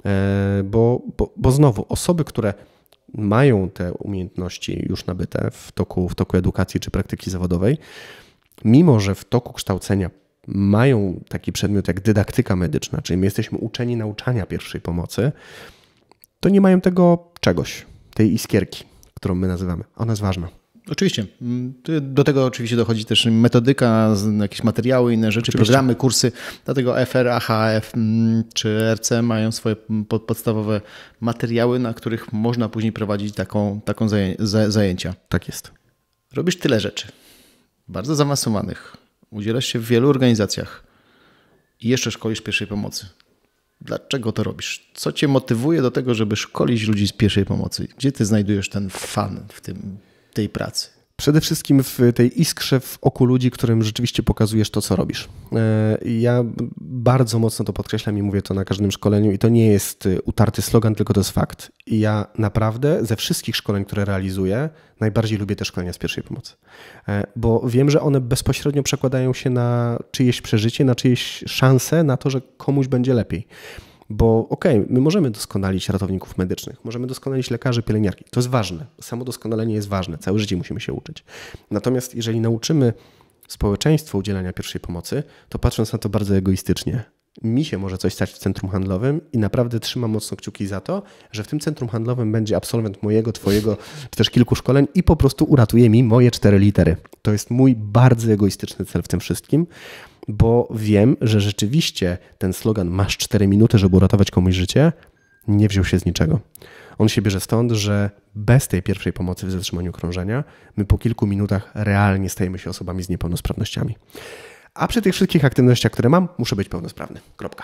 e, bo, bo, bo znowu osoby, które mają te umiejętności już nabyte w toku, w toku edukacji czy praktyki zawodowej, mimo że w toku kształcenia mają taki przedmiot jak dydaktyka medyczna, czyli my jesteśmy uczeni nauczania pierwszej pomocy, to nie mają tego czegoś, tej iskierki, którą my nazywamy. Ona jest ważna. Oczywiście. Mm, do tego oczywiście dochodzi też metodyka, jakieś materiały, inne rzeczy, oczywiście. programy, kursy. Dlatego FR, AHF czy RC mają swoje podstawowe materiały, na których można później prowadzić taką, taką zajęcia. Tak jest. Robisz tyle rzeczy, bardzo zaawansowanych. Udzielasz się w wielu organizacjach i jeszcze szkolisz pierwszej pomocy. Dlaczego to robisz? Co cię motywuje do tego, żeby szkolić ludzi z pierwszej pomocy? Gdzie ty znajdujesz ten fan w tym tej pracy? Przede wszystkim w tej iskrze w oku ludzi, którym rzeczywiście pokazujesz to, co robisz. E, ja bardzo mocno to podkreślam i mówię to na każdym szkoleniu, i to nie jest y, utarty slogan, tylko to jest fakt. I ja naprawdę ze wszystkich szkoleń, które realizuję, najbardziej lubię te szkolenia z pierwszej pomocy, e, bo wiem, że one bezpośrednio przekładają się na czyjeś przeżycie, na czyjeś szanse na to, że komuś będzie lepiej. Bo okej, okay, my możemy doskonalić ratowników medycznych, możemy doskonalić lekarzy, pielęgniarki. To jest ważne. Samo doskonalenie jest ważne. Całe życie musimy się uczyć. Natomiast jeżeli nauczymy społeczeństwo udzielania pierwszej pomocy, to patrząc na to bardzo egoistycznie, mi się może coś stać w centrum handlowym i naprawdę trzymam mocno kciuki za to, że w tym centrum handlowym będzie absolwent mojego, twojego, czy też kilku szkoleń i po prostu uratuje mi moje cztery litery. To jest mój bardzo egoistyczny cel w tym wszystkim bo wiem, że rzeczywiście ten slogan masz 4 minuty, żeby uratować komuś życie, nie wziął się z niczego. On się bierze stąd, że bez tej pierwszej pomocy w zatrzymaniu krążenia, my po kilku minutach realnie stajemy się osobami z niepełnosprawnościami. A przy tych wszystkich aktywnościach, które mam, muszę być pełnosprawny. Kropka.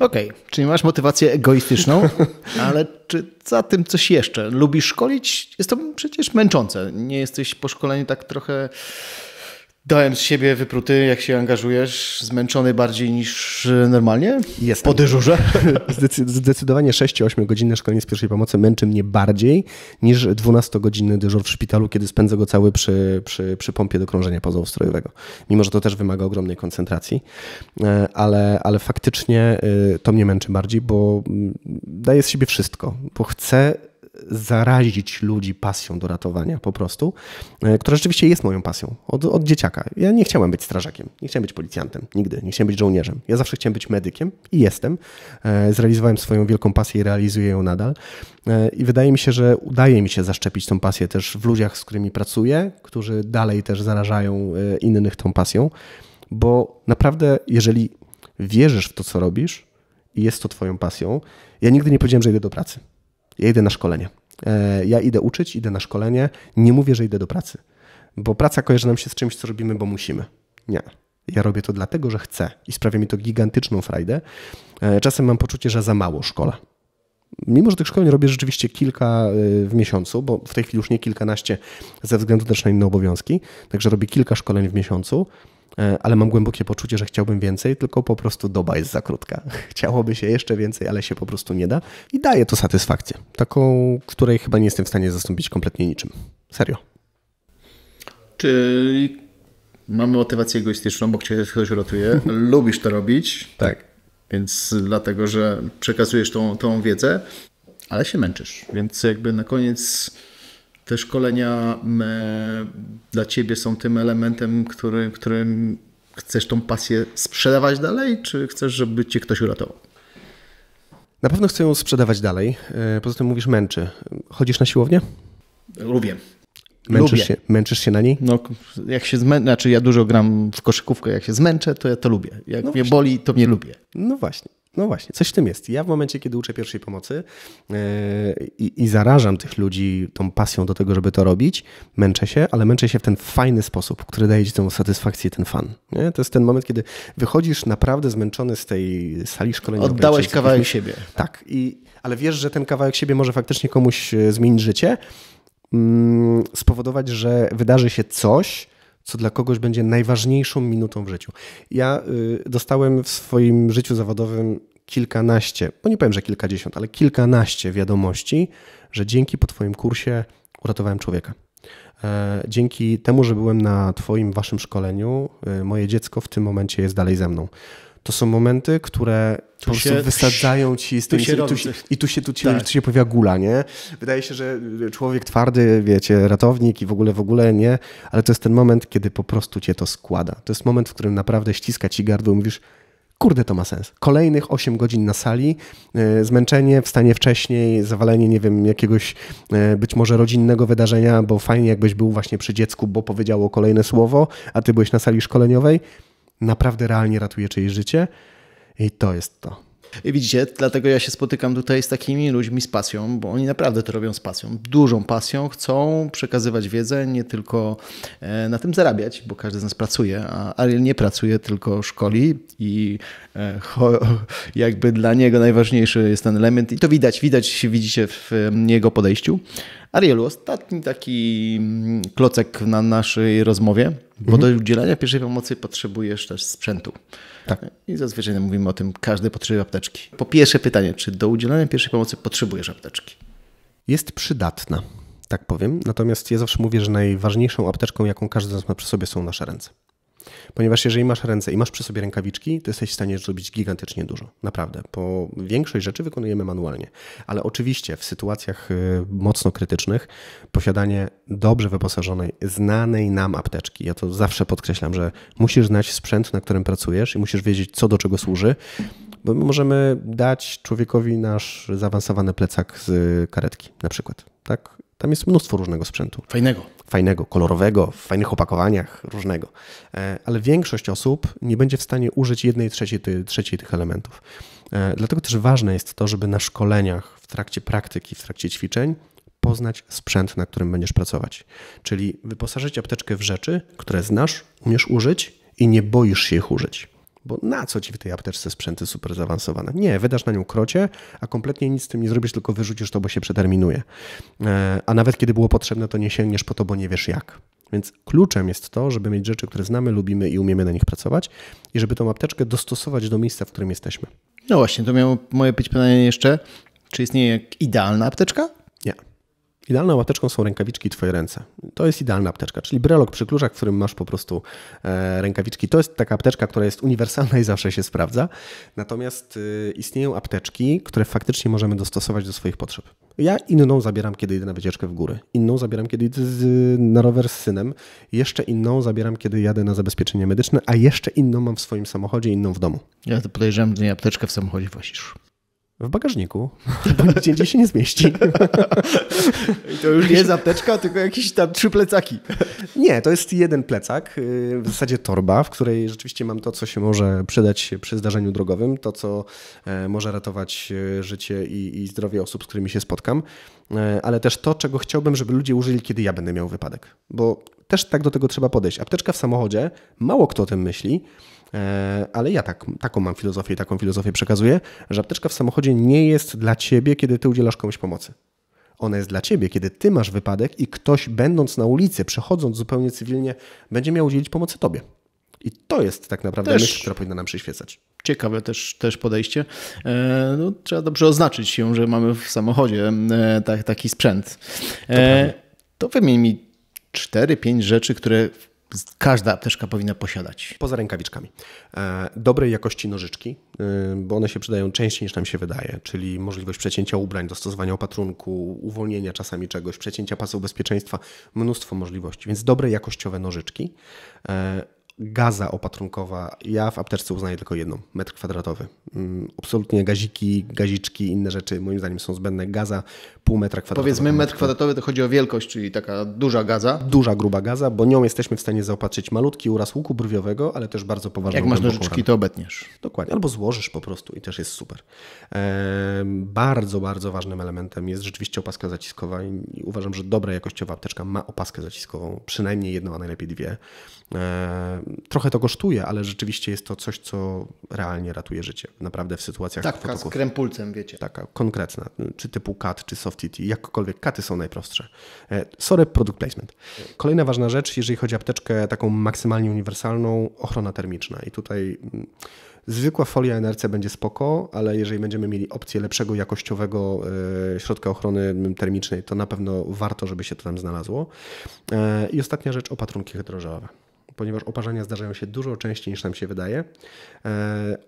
Okej, okay, czyli masz motywację egoistyczną, ale czy za tym coś jeszcze? Lubisz szkolić? Jest to przecież męczące. Nie jesteś po szkoleniu tak trochę dałem z siebie wypruty, jak się angażujesz, zmęczony bardziej niż e, normalnie? Jestem. Po dyżurze? Zdecydowanie 6-8 godzinne szkolenie z pierwszej pomocy męczy mnie bardziej niż 12-godzinny dyżur w szpitalu, kiedy spędzę go cały przy, przy, przy pompie do krążenia pozaustrojowego. Mimo, że to też wymaga ogromnej koncentracji, e, ale, ale faktycznie e, to mnie męczy bardziej, bo mm, daję z siebie wszystko, bo chcę zarazić ludzi pasją do ratowania po prostu, e, która rzeczywiście jest moją pasją od, od dzieciaka. Ja nie chciałem być strażakiem, nie chciałem być policjantem, nigdy, nie chciałem być żołnierzem. Ja zawsze chciałem być medykiem i jestem. E, zrealizowałem swoją wielką pasję i realizuję ją nadal. E, I wydaje mi się, że udaje mi się zaszczepić tą pasję też w ludziach, z którymi pracuję, którzy dalej też zarażają innych tą pasją, bo naprawdę, jeżeli wierzysz w to, co robisz i jest to Twoją pasją, ja nigdy nie powiedziałem, że idę do pracy. Ja idę na szkolenie. E, ja idę uczyć, idę na szkolenie. Nie mówię, że idę do pracy, bo praca kojarzy nam się z czymś, co robimy, bo musimy. Nie. Ja robię to dlatego, że chcę i sprawia mi to gigantyczną frajdę. E, czasem mam poczucie, że za mało szkola mimo że tych szkoleń robię rzeczywiście kilka y, w miesiącu, bo w tej chwili już nie kilkanaście ze względu też na inne obowiązki, także robię kilka szkoleń w miesiącu, y, ale mam głębokie poczucie, że chciałbym więcej, tylko po prostu doba jest za krótka. Chciałoby się jeszcze więcej, ale się po prostu nie da i daje to satysfakcję, taką, której chyba nie jestem w stanie zastąpić kompletnie niczym. Serio. Czyli mamy motywację egoistyczną, bo ktoś rotuje? lubisz to robić. Tak. Więc dlatego, że przekazujesz tą, tą wiedzę, ale się męczysz. Więc jakby na koniec te szkolenia dla ciebie są tym elementem, który, którym chcesz tą pasję sprzedawać dalej, czy chcesz, żeby cię ktoś uratował? Na pewno chcę ją sprzedawać dalej. E, poza tym mówisz męczy. Chodzisz na siłownię? Lubię. Męczysz, lubię. Się, męczysz się na niej? No, jak się zmę... znaczy ja dużo gram w koszykówkę, jak się zmęczę, to ja to lubię. Jak no mnie boli, to mnie mm. lubię. No właśnie. No właśnie, coś w tym jest. Ja w momencie, kiedy uczę pierwszej pomocy yy, i zarażam tych ludzi tą pasją do tego, żeby to robić, męczę się, ale męczę się w ten fajny sposób, który daje ci tą satysfakcję, ten fan. Nie? To jest ten moment, kiedy wychodzisz naprawdę zmęczony z tej sali szkoleniowej. Oddałeś kawałek siebie. Tak, i, ale wiesz, że ten kawałek siebie może faktycznie komuś e, zmienić życie, Mm, spowodować, że wydarzy się coś, co dla kogoś będzie najważniejszą minutą w życiu. Ja y, dostałem w swoim życiu zawodowym kilkanaście, bo nie powiem, że kilkadziesiąt, ale kilkanaście wiadomości, że dzięki po Twoim kursie uratowałem człowieka. E, dzięki temu, że byłem na Twoim, Waszym szkoleniu, y, moje dziecko w tym momencie jest dalej ze mną to są momenty, które tu po prostu wysadzają ci z tej tu się i, tu się, i tu się, tu, tak. tu się pojawia gula, nie? Wydaje się, że człowiek twardy, wiecie, ratownik i w ogóle, w ogóle nie, ale to jest ten moment, kiedy po prostu cię to składa. To jest moment, w którym naprawdę ściska ci gardło i mówisz, kurde, to ma sens. Kolejnych 8 godzin na sali, yy, zmęczenie, wstanie wcześniej, zawalenie, nie wiem, jakiegoś yy, być może rodzinnego wydarzenia, bo fajnie jakbyś był właśnie przy dziecku, bo powiedziało kolejne słowo, a ty byłeś na sali szkoleniowej naprawdę realnie ratuje czyjeś życie. I to jest to. Widzicie, dlatego ja się spotykam tutaj z takimi ludźmi z pasją, bo oni naprawdę to robią z pasją, dużą pasją, chcą przekazywać wiedzę, nie tylko e, na tym zarabiać, bo każdy z nas pracuje, a Ariel nie pracuje, tylko szkoli i e, jakby dla niego najważniejszy jest ten element i to widać, widać, widzicie w jego podejściu. Arielu, ostatni taki mm, klocek na naszej rozmowie, bo mhm. do udzielania pierwszej pomocy potrzebujesz też sprzętu. Tak. I zazwyczaj mówimy o tym, każdy potrzebuje apteczki. Po pierwsze pytanie, czy do udzielania pierwszej pomocy potrzebujesz apteczki? Jest przydatna, tak powiem. Natomiast ja zawsze mówię, że najważniejszą apteczką, jaką każdy z nas ma przy sobie, są nasze ręce. Ponieważ jeżeli masz ręce i masz przy sobie rękawiczki, to jesteś w stanie zrobić gigantycznie dużo. Naprawdę, bo większość rzeczy wykonujemy manualnie. Ale oczywiście w sytuacjach y, mocno krytycznych posiadanie dobrze wyposażonej, znanej nam apteczki, ja to zawsze podkreślam, że musisz znać sprzęt, na którym pracujesz i musisz wiedzieć, co do czego służy, bo my możemy dać człowiekowi nasz zaawansowany plecak z karetki na przykład. Tak? Tam jest mnóstwo różnego sprzętu. Fajnego. Fajnego, kolorowego, w fajnych opakowaniach, różnego. E, ale większość osób nie będzie w stanie użyć jednej trzeciej, trzeciej tych elementów. E, dlatego też ważne jest to, żeby na szkoleniach, w trakcie praktyki, w trakcie ćwiczeń poznać sprzęt, na którym będziesz pracować. Czyli wyposażyć apteczkę w rzeczy, które znasz, umiesz użyć i nie boisz się ich użyć. Bo na co ci w tej apteczce sprzęty super zaawansowane? Nie, wydasz na nią krocie, a kompletnie nic z tym nie zrobisz, tylko wyrzucisz to, bo się przeterminuje. E, a nawet kiedy było potrzebne, to nie sięgniesz po to, bo nie wiesz jak. Więc kluczem jest to, żeby mieć rzeczy, które znamy, lubimy i umiemy na nich pracować i żeby tą apteczkę dostosować do miejsca, w którym jesteśmy. No właśnie, to miało moje pytanie jeszcze. Czy istnieje idealna apteczka? Idealną łapeczką są rękawiczki Twoje ręce. To jest idealna apteczka, czyli brelok przy kluczach, w którym masz po prostu e, rękawiczki. To jest taka apteczka, która jest uniwersalna i zawsze się sprawdza. Natomiast y, istnieją apteczki, które faktycznie możemy dostosować do swoich potrzeb. Ja inną zabieram, kiedy idę na wycieczkę w góry. Inną zabieram, kiedy idę na rower z synem. Jeszcze inną zabieram, kiedy jadę na zabezpieczenie medyczne, a jeszcze inną mam w swoim samochodzie, inną w domu. Ja to podejrzewam, że nie apteczkę w samochodzie właścisz. W bagażniku, bo nigdzie indziej się nie zmieści. I to już nie jest apteczka, tylko jakieś tam trzy plecaki. Nie, to jest jeden plecak, y, w zasadzie torba, w której rzeczywiście mam to, co się może przydać przy zdarzeniu drogowym, to, co e, może ratować e, życie i, i zdrowie osób, z którymi się spotkam, e, ale też to, czego chciałbym, żeby ludzie użyli, kiedy ja będę miał wypadek. Bo też tak do tego trzeba podejść. Apteczka w samochodzie, mało kto o tym myśli. E, ale ja tak, taką mam filozofię i taką filozofię przekazuję, że apteczka w samochodzie nie jest dla ciebie, kiedy ty udzielasz komuś pomocy. Ona jest dla ciebie, kiedy ty masz wypadek i ktoś, będąc na ulicy, przechodząc zupełnie cywilnie, będzie miał udzielić pomocy tobie. I to jest tak naprawdę też, myśl, która powinna nam przyświecać. Ciekawe też, też podejście. E, no, trzeba dobrze oznaczyć się, że mamy w samochodzie e, taki sprzęt. To, to wymień mi 4-5 rzeczy, które każda apteczka powinna posiadać. Poza rękawiczkami. E, dobrej jakości nożyczki, e, bo one się przydają częściej niż nam się wydaje, czyli możliwość przecięcia ubrań, dostosowania opatrunku, uwolnienia czasami czegoś, przecięcia pasów bezpieczeństwa, mnóstwo możliwości, więc dobre jakościowe nożyczki. E, gaza opatrunkowa, ja w apteczce uznaję tylko jedną, metr kwadratowy. Mm, absolutnie gaziki, gaziczki, inne rzeczy moim zdaniem są zbędne. Gaza pół metra kwadratowego. Powiedzmy metr kwadratowy to chodzi o wielkość, czyli taka duża gaza. Duża, gruba gaza, bo nią jesteśmy w stanie zaopatrzyć malutki uraz łuku brwiowego, ale też bardzo poważny. Jak masz nożyczki, to obetniesz. Dokładnie, albo złożysz po prostu i też jest super. bardzo, bardzo ważnym elementem jest rzeczywiście opaska zaciskowa i uważam, że dobra jakościowa apteczka ma opaskę zaciskową, przynajmniej jedną, a najlepiej dwie. trochę to kosztuje, ale rzeczywiście jest to coś, co realnie ratuje życie. Naprawdę w sytuacjach... Tak, z krępulcem, wiecie. Taka konkretna, czy typu CAT, czy soft City, jakkolwiek katy są najprostsze. E, sorry, product placement. Kolejna ważna rzecz, jeżeli chodzi o apteczkę taką maksymalnie uniwersalną, ochrona termiczna. I tutaj mm, zwykła folia NRC będzie spoko, ale jeżeli będziemy mieli opcję lepszego jakościowego e, środka ochrony mm, termicznej, to na pewno warto, żeby się to tam znalazło. E, I ostatnia rzecz, opatrunki hydrożelowe ponieważ oparzenia zdarzają się dużo częściej niż nam się wydaje.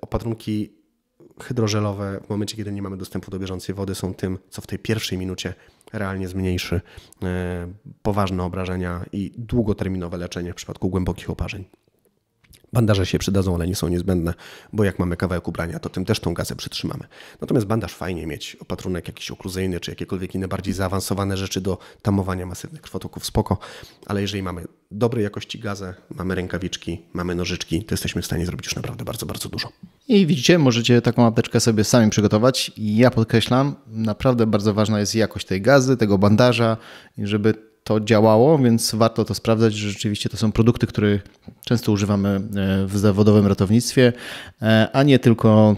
Opatrunki hydrożelowe w momencie, kiedy nie mamy dostępu do bieżącej wody, są tym, co w tej pierwszej minucie realnie zmniejszy e, poważne obrażenia i długoterminowe leczenie w przypadku głębokich oparzeń. Bandaże się przydadzą, ale nie są niezbędne, bo jak mamy kawałek ubrania, to tym też tą gazę przytrzymamy. Natomiast bandaż fajnie mieć, opatrunek jakiś okluzyjny, czy jakiekolwiek inne bardziej zaawansowane rzeczy do tamowania masywnych krwotoków, spoko, ale jeżeli mamy dobrej jakości gazę, mamy rękawiczki, mamy nożyczki, to jesteśmy w stanie zrobić już naprawdę bardzo, bardzo dużo. I widzicie, możecie taką apteczkę sobie sami przygotować. Ja podkreślam, naprawdę bardzo ważna jest jakość tej gazy, tego bandaża, żeby to działało, więc warto to sprawdzać, że rzeczywiście to są produkty, które często używamy e, w zawodowym ratownictwie, e, a nie tylko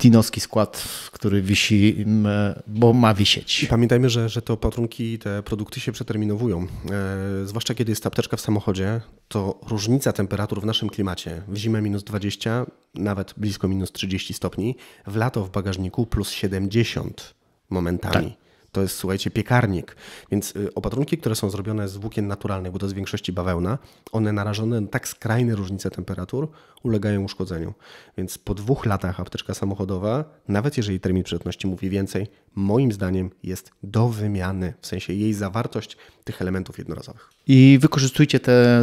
tinowski skład, który wisi, e, bo ma wisieć. I pamiętajmy, że, że te opatrunki, te produkty się przeterminowują. E, zwłaszcza kiedy jest tapteczka w samochodzie, to różnica temperatur w naszym klimacie w zimę minus 20, nawet blisko minus 30 stopni, w lato w bagażniku plus 70 momentami. Tak to jest, słuchajcie, piekarnik. Więc y, opatrunki, które są zrobione z włókien naturalnych, bo to jest w większości bawełna, one narażone na tak skrajne różnice temperatur ulegają uszkodzeniu. Więc po dwóch latach apteczka samochodowa, nawet jeżeli termin przydatności mówi więcej, moim zdaniem jest do wymiany, w sensie jej zawartość tych elementów jednorazowych. I wykorzystujcie te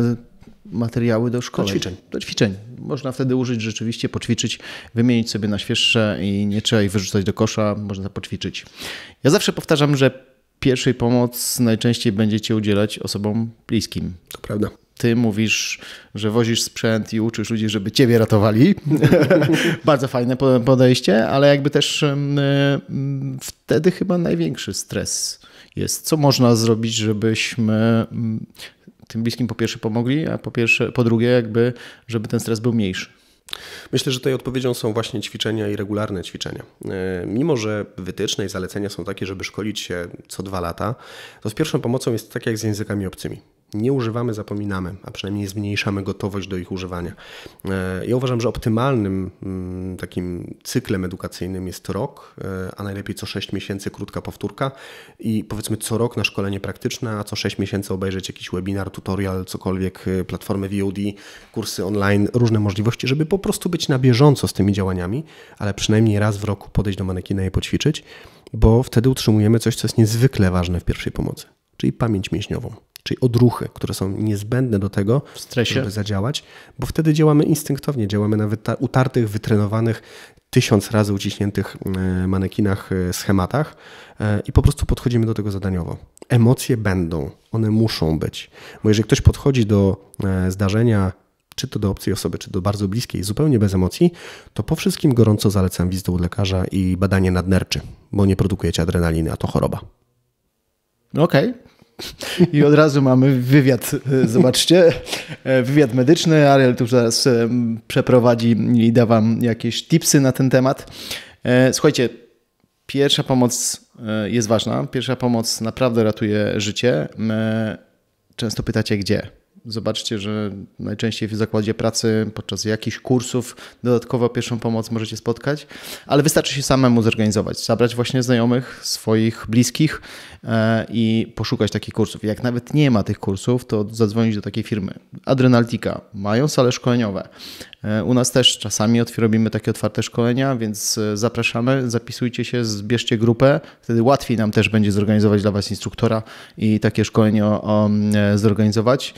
materiały do szkoły. Do ćwiczeń. Do ćwiczeń. Można wtedy użyć rzeczywiście, poćwiczyć, wymienić sobie na świeższe i nie trzeba ich wyrzucać do kosza, można poćwiczyć. Ja zawsze powtarzam, że pierwszej pomoc najczęściej będziecie udzielać osobom bliskim. To prawda. Ty mówisz, że wozisz sprzęt i uczysz ludzi, żeby ciebie ratowali. Bardzo fajne podejście, ale jakby też wtedy chyba największy stres jest. Co można zrobić, żebyśmy tym bliskim po pierwsze pomogli, a po, pierwsze, po drugie jakby, żeby ten stres był mniejszy. Myślę, że tutaj odpowiedzią są właśnie ćwiczenia i regularne ćwiczenia. E, mimo, że wytyczne i zalecenia są takie, żeby szkolić się co dwa lata, to z pierwszą pomocą jest tak jak z językami obcymi nie używamy, zapominamy, a przynajmniej zmniejszamy gotowość do ich używania. E, ja uważam, że optymalnym mm, takim cyklem edukacyjnym jest rok, e, a najlepiej co 6 miesięcy krótka powtórka i powiedzmy co rok na szkolenie praktyczne, a co 6 miesięcy obejrzeć jakiś webinar, tutorial, cokolwiek, e, platformy VOD, kursy online, różne możliwości, żeby po prostu być na bieżąco z tymi działaniami, ale przynajmniej raz w roku podejść do manekina i poćwiczyć, bo wtedy utrzymujemy coś, co jest niezwykle ważne w pierwszej pomocy, czyli pamięć mięśniową czyli odruchy, które są niezbędne do tego, w stresie. żeby zadziałać, bo wtedy działamy instynktownie, działamy na utartych, wytrenowanych, tysiąc razy uciśniętych mm, manekinach, e, schematach e, i po prostu podchodzimy do tego zadaniowo. Emocje będą, one muszą być, bo jeżeli ktoś podchodzi do e, zdarzenia czy to do obcej osoby, czy do bardzo bliskiej, zupełnie bez emocji, to po wszystkim gorąco zalecam wizytę u lekarza i badanie nadnerczy, bo nie produkujecie adrenaliny, a to choroba. Okej, okay. I od razu mamy wywiad, e, zobaczcie, e, wywiad medyczny. Ariel tu zaraz e, przeprowadzi i da wam jakieś tipsy na ten temat. Słuchajcie, pierwsza pomoc jest ważna. Pierwsza pomoc naprawdę ratuje życie. Często pytacie, gdzie? Zobaczcie, że najczęściej w zakładzie pracy podczas jakichś kursów dodatkowo pierwszą pomoc możecie spotkać, ale wystarczy się samemu zorganizować, zabrać właśnie znajomych, swoich bliskich e, i poszukać takich kursów. Jak nawet nie ma tych kursów, to zadzwonić do takiej firmy. Adrenaltika, mają sale szkoleniowe. E, u nas też czasami robimy takie otwarte szkolenia, więc e, zapraszamy, zapisujcie się, zbierzcie grupę, wtedy łatwiej nam też będzie zorganizować dla Was instruktora i takie szkolenie zorganizować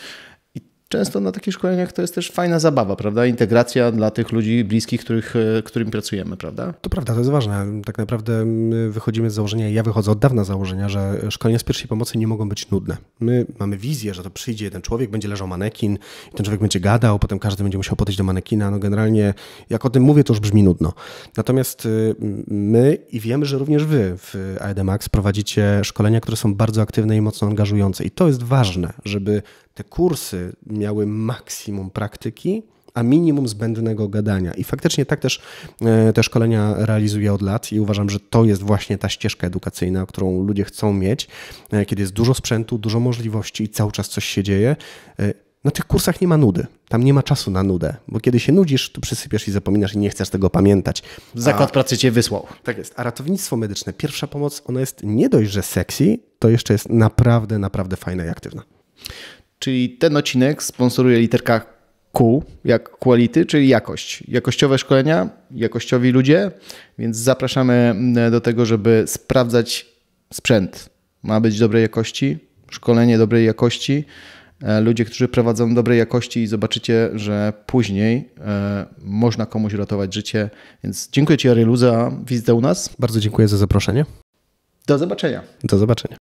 często na takich szkoleniach to jest też fajna zabawa, prawda? Integracja dla tych ludzi bliskich, których, e, którym pracujemy, prawda? To prawda, to jest ważne. Tak naprawdę wychodzimy z założenia, ja wychodzę od dawna z założenia, że szkolenia z pierwszej pomocy nie mogą być nudne. My mamy wizję, że to przyjdzie jeden człowiek, będzie leżał manekin, ten człowiek będzie gadał, potem każdy będzie musiał podejść do manekina. No generalnie, jak o tym mówię, to już brzmi nudno. Natomiast y, my i wiemy, że również wy w AEDMAX prowadzicie szkolenia, które są bardzo aktywne i mocno angażujące. I to jest ważne, żeby te kursy miały maksimum praktyki, a minimum zbędnego gadania. I faktycznie tak też e, te szkolenia realizuję od lat i uważam, że to jest właśnie ta ścieżka edukacyjna, którą ludzie chcą mieć, e, kiedy jest dużo sprzętu, dużo możliwości i cały czas coś się dzieje. E, na tych kursach nie ma nudy. Tam nie ma czasu na nudę, bo kiedy się nudzisz, to przysypiasz i zapominasz i nie chcesz tego pamiętać. Zakład a, pracy cię wysłał. Tak jest. A ratownictwo medyczne, pierwsza pomoc, ona jest nie dość, że sexy, to jeszcze jest naprawdę, naprawdę fajna i aktywna. Czyli ten odcinek sponsoruje literka Q, jak quality, czyli jakość. Jakościowe szkolenia, jakościowi ludzie, więc zapraszamy do tego, żeby sprawdzać sprzęt. Ma być dobrej jakości, szkolenie dobrej jakości, e, ludzie, którzy prowadzą dobrej jakości i zobaczycie, że później e, można komuś ratować życie. Więc dziękuję Ci, Arylu, za wizytę u nas. Bardzo dziękuję za zaproszenie. Do zobaczenia. Do zobaczenia.